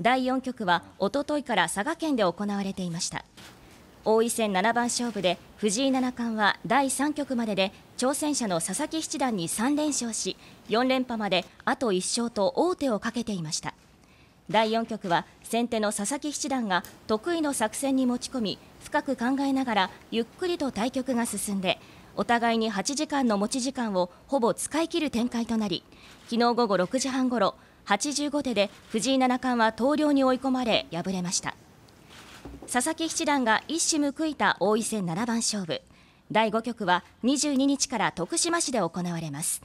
第4局はおとといから佐賀県で行われていました王位戦七番勝負で藤井七冠は第3局までで挑戦者の佐々木七段に3連勝し4連覇まであと1勝と王手をかけていました第4局は先手の佐々木七段が得意の作戦に持ち込み深く考えながらゆっくりと対局が進んでお互いに8時間の持ち時間をほぼ使い切る展開となり昨日午後6時半ごろ85手で藤井七冠は投了に追い込まれ敗れました佐々木七段が一矢報いた王位戦七番勝負第5局は22日から徳島市で行われます